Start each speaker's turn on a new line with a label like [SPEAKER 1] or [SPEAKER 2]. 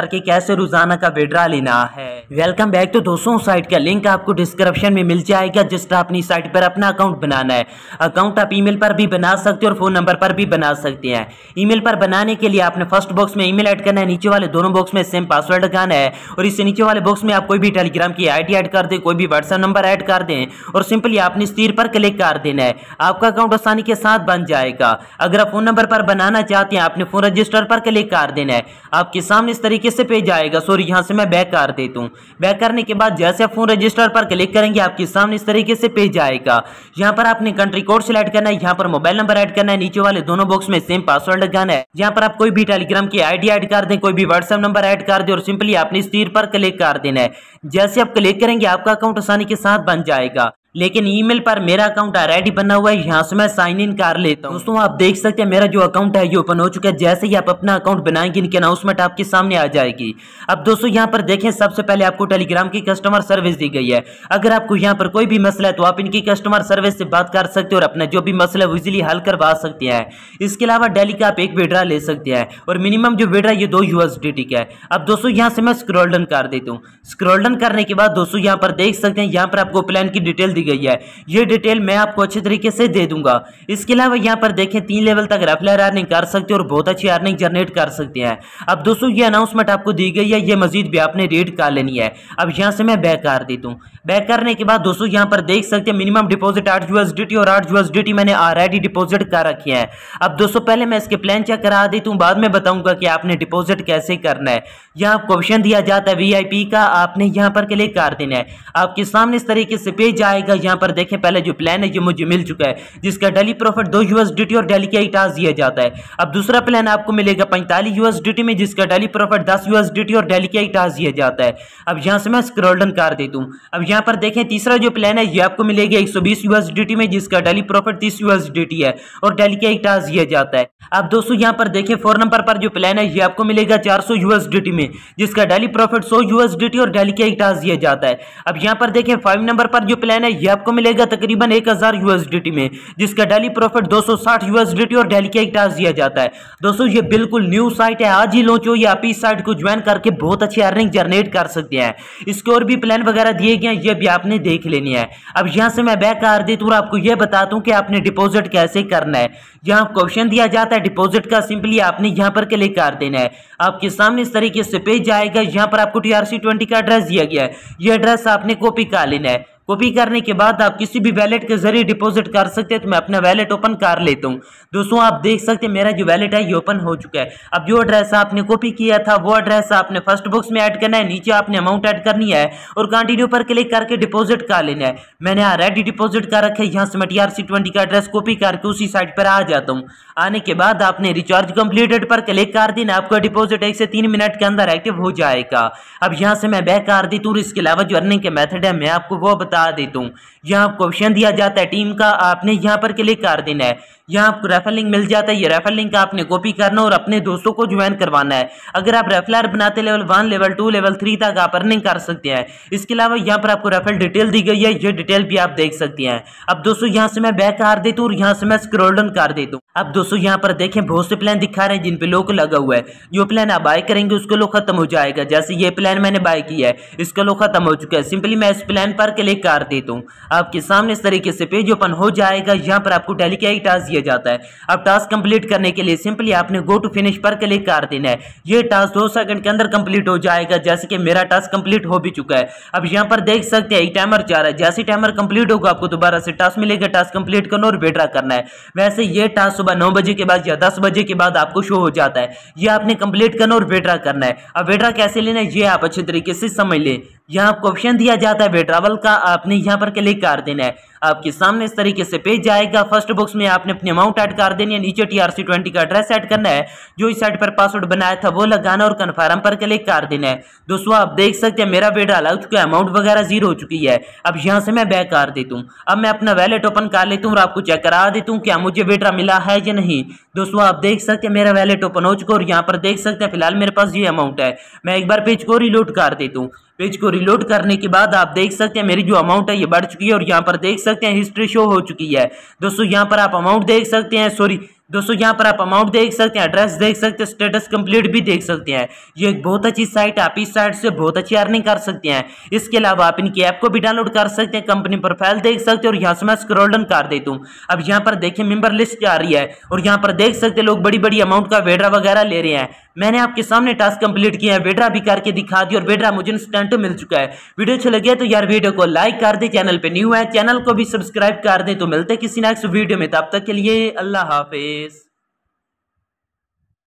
[SPEAKER 1] करके कैसे रोजाना का विड्रा लेना है वेलकम बैक तो दोस्तों साइट का लिंक आपको डिस्क्रिप्शन में मिल जाएगा जिस तरह अपनी साइट पर अपना अकाउंट बनाना है अकाउंट आप ईमेल पर भी बना सकते हैं और फोन नंबर पर भी बना सकते हैं ईमेल पर बनाने के लिए आपने फर्स्ट बॉक्स में ईमेल ऐड करना है नीचे वाले दोनों बॉक्स में सेम पासवर्ड लगाना है और इससे नीचे वाले बॉक्स में आप कोई भी टेलीग्राम की आई ऐड कर दें कोई भी व्हाट्सएप नंबर ऐड कर दें और सिंपली आपने इस तीर पर क्लिक कर देना है आपका अकाउंट आसानी के साथ बन जाएगा अगर आप फोन नंबर पर बनाना चाहते हैं आपने फोन रजिस्टर पर क्लिक कर देना है आपके सामने इस तरीके तरीके से पेज आएगा सॉरी यहाँ से मैं बैक कर देता हूँ बैक करने के बाद जैसे आप फोन रजिस्टर पर क्लिक करेंगे आपके सामने इस तरीके से पेज आएगा यहाँ पर आपने कंट्री कोड सेलेक्ट करना है यहाँ पर मोबाइल नंबर ऐड करना है नीचे वाले दोनों बॉक्स में सेम पासवर्ड लगाना है यहाँ पर आप कोई भी टेलीग्राम की आईडी ऐड कर दें कोई भी व्हाट्सएप नंबर ऐड कर दें और सिंपली आपने इस तीर पर क्लिक कर देना है जैसे आप क्लिक करेंगे आपका अकाउंट आसानी के साथ बन जाएगा लेकिन ईमेल पर मेरा अकाउंट ऑलरेडी बना हुआ है यहाँ से मैं साइन इन कर लेता हूँ दोस्तों आप देख सकते हैं मेरा जो अकाउंट है ये ओपन हो चुका है जैसे ही आप अपना अकाउंट बनाएंगे इनके अनाउंसमेंट आपके सामने आ जाएगी अब दोस्तों यहाँ पर देखें सबसे पहले आपको टेलीग्राम की कस्टमर सर्विस दी गई है अगर आपको यहाँ पर कोई भी मसला है तो आप इनकी कस्टमर सर्विस से बात कर सकते हो और अपना जो भी मसला है इजिली हल करवा सकते हैं इसके अलावा डेली का आप एक विड्रा ले सकते हैं और मिनिमम जो विड्रा ये दो टी का है अब दोस्तों यहाँ से मैं स्क्रोल डन कर देता हूँ स्क्रोल डन करने के बाद दोस्तों यहाँ पर देख सकते हैं यहाँ पर आपको प्लान की डिटेल दी गई है ये डिटेल मैं आपको अच्छे तरीके से दे दूंगा इसके अलावा यहाँ पर देखें तीन लेवल तक रेफलर अर्निंग कर सकते हैं और बहुत अच्छी अर्निंग जनरेट कर सकते हैं अब दोस्तों ये अनाउंसमेंट आपको दी गई है ये मजीद भी आपने रीड कर लेनी है अब यहाँ से मैं बैक कर देता हूँ बैक करने के बाद दोस्तों यहाँ पर देख सकते हैं मिनिमम डिपोजिट आठ यूएसडीटी और आठ यूएसडीटी मैंने ऑलरेडी डिपॉजिट कर रखे हैं अब दोस्तों पहले मैं इसके प्लान चेक करा देता हूँ बाद में बताऊंगा कि आपने डिपोजिट कैसे करना है यहाँ आपको ऑप्शन दिया जाता है वी का आपने यहाँ पर क्लिक कर देना है आपके सामने इस तरीके से पेज आएगा का यहाँ पर देखें पहले जो प्लान है ये मुझे मिल चुका है जिसका डेली प्रॉफिट दो यूएसडीटी और डेली का इटाज दिया जाता है अब दूसरा प्लान आपको मिलेगा पैंतालीस यूएसडीटी में जिसका डेली प्रॉफिट दस यूएसडीटी और डेली का इटाज दिया जाता है अब यहाँ से मैं स्क्रोल्डन कर दे दूँ अब यहाँ पर देखें तीसरा जो प्लान है ये आपको मिलेगा एक सौ में जिसका डेली प्रॉफिट तीस यूएसडीटी है और डेली का इटाज दिया जाता है अब दोस्तों यहाँ पर देखें फोर नंबर पर जो प्लान है ये आपको मिलेगा चार सौ यूएसडीटी में जिसका डेली प्रॉफिट सौ यूएसडीटी और डेली का इटाज दिया जाता है अब यहाँ पर देखें फाइव नंबर पर जो प्लान है ये आपको मिलेगा तकरीबन एक हज़ार यूएसडीटी में जिसका डेली प्रॉफिट 260 यूएसडीटी और डेली का एक टास्क दिया जाता है दोस्तों ये बिल्कुल न्यू साइट है आज ही लॉन्च हो या आप इस साइट को ज्वाइन करके बहुत अच्छी अर्निंग जनरेट कर सकते हैं इसके और भी प्लान वगैरह दिए गए ये भी आपने देख लेनी है अब यहाँ से मैं बैक कर देती हूँ आपको यह बताता हूँ कि आपने डिपोजिट कैसे करना है यहाँ क्वेश्चन दिया जाता है डिपोजिट का सिंपली आपने यहाँ पर क्लिक कर देना है आपके सामने इस तरीके से पेज आएगा यहाँ पर आपको टी आर सी ट्वेंटी का एड्रेस दिया गया है यह एड्रेस आपने कॉपी कर लेना है कॉपी करने के बाद आप किसी भी वैलेट के जरिए डिपॉजिट कर सकते हैं तो मैं अपना वैलेट ओपन कर लेता हूँ दोस्तों आप देख सकते हैं मेरा जो वैलेट है ये ओपन हो चुका है अब जो एड्रेस आपने कॉपी किया था वो एड्रेस आपने फर्स्ट बॉक्स में ऐड करना है नीचे आपने अमाउंट ऐड करनी है और कंटिन्यू पर क्लिक करके डिपोजिट कर लेना है मैंने यहाँ रेडी डिपॉजिट कर रखे यहाँ से मैं टी सी ट्वेंटी का एड्रेस कॉपी करके उसी साइड पर आ जाता हूँ आने के बाद आपने रिचार्ज कंप्लीटेड पर क्लिक कर देना आपका डिपोजिट एक से तीन मिनट के अंदर एक्टिव हो जाएगा अब यहाँ से मैं बैक कर दी हूँ इसके अलावा जो अर्निंग के मैथड है मैं आपको वो बता बता देता हूँ यहाँ क्वेश्चन दिया जाता है टीम का आपने यहाँ पर क्लिक कर देना है यहाँ आपको रेफर लिंक मिल जाता है ये रेफर लिंक का आपने कॉपी करना और अपने दोस्तों को ज्वाइन करवाना है अगर आप रेफलर बनाते level one level two level three तक आप अर्निंग कर सकते हैं इसके अलावा यहाँ पर आपको रेफर डिटेल दी गई है ये डिटेल भी आप देख सकते हैं अब दोस्तों यहाँ से मैं बैक कर देता हूँ और यहाँ से मैं स्क्रोल डाउन कर देता हूँ अब दोस्तों यहाँ पर देखें बहुत से प्लान दिखा रहे हैं जिन पे लोग लगा हुआ है जो प्लान आप बाय करेंगे उसका लोग खत्म हो जाएगा जैसे ये प्लान मैंने बाय किया है इसका लोग खत्म हो चुका है सिंपली मैं इस प्लान पर क्लिक कर देता हूँ आपके सामने इस तरीके से पेज ओपन हो जाएगा यहाँ पर आपको टेलीकैट टास्क किया जाता है अब टास्क कंप्लीट करने के लिए सिंपली आपने गो टू फिनिश पर क्लिक कर देना है ये टास्क दो सेकंड के अंदर कंप्लीट हो जाएगा जैसे कि मेरा टास्क कंप्लीट हो भी चुका है अब यहाँ पर देख सकते हैं टाइमर जा रहा है जैसे टाइमर कंप्लीट होगा आपको दोबारा से टास्क मिलेगा टास्क कंप्लीट करना और बेटा करना है वैसे ये टास्क सुबह नौ बजे के बाद या दस बजे के बाद आपको शो हो जाता है ये आपने कंप्लीट करना और बेटा करना है अब बेटा कैसे लेना है ये आप अच्छे तरीके से समझ लें यहाँ आपको ऑप्शन दिया जाता है बेट्रावल का आपने यहाँ पर क्लिक कर देना है आपके सामने इस तरीके से पेज जाएगा फर्स्ट बॉक्स में आपने अपनी अमाउंट ऐड कर देनी है नीचे टी आर सी ट्वेंटी का एड्रेस ऐड करना है जो इस साइट पर पासवर्ड बनाया था वो लगाना और कन्फर्म पर क्लिक कर देना है दोस्तों आप देख सकते हैं मेरा बेटा डाला चुका है अमाउंट वगैरह जीरो हो चुकी है अब यहाँ से मैं बैक कर देता हूँ अब मैं अपना वैलेट ओपन कर लेता हूँ और आपको चेक करा देता हूँ क्या मुझे बेटा मिला है या नहीं दोस्तों आप देख सकते हैं मेरा वैलेट ओपन हो चुका है और यहाँ पर देख सकते हैं फिलहाल मेरे पास ये अमाउंट है मैं एक बार पेज को रिलोड कर देता हूँ पेज को रिलोड करने के बाद आप देख सकते हैं मेरी जो अमाउंट है ये बढ़ चुकी है और यहाँ पर देख सकते हैं हिस्ट्री शो हो चुकी है दोस्तों यहाँ पर आप अमाउंट देख सकते हैं सॉरी दोस्तों यहाँ पर आप अमाउंट देख सकते हैं एड्रेस देख सकते हैं स्टेटस कंप्लीट भी देख सकते हैं ये एक बहुत अच्छी साइट है आप इस साइट से बहुत अच्छी अर्निंग कर सकते हैं इसके अलावा आप इनकी ऐप को भी डाउनलोड कर सकते हैं कंपनी प्रोफाइल देख सकते हैं और यहाँ से मैं स्क्रोल्डन डाउन कर देता हूँ अब यहाँ पर देखिए मेंबर लिस्ट आ रही है और यहाँ पर देख सकते हैं लोग बड़ी बड़ी अमाउंट का वेड्रा वगैरह ले रहे हैं मैंने आपके सामने टास्क कंप्लीट किया है वेड्रा भी करके दिखा दी और वेड्रा मुझे इंस्टेंट मिल चुका है वीडियो अच्छा लगे तो यार वीडियो को लाइक कर दे चैनल पे न्यू है चैनल को भी सब्सक्राइब कर दे तो मिलते किसी नेक्स्ट वीडियो में तब तक के लिए अल्लाह हाफिज़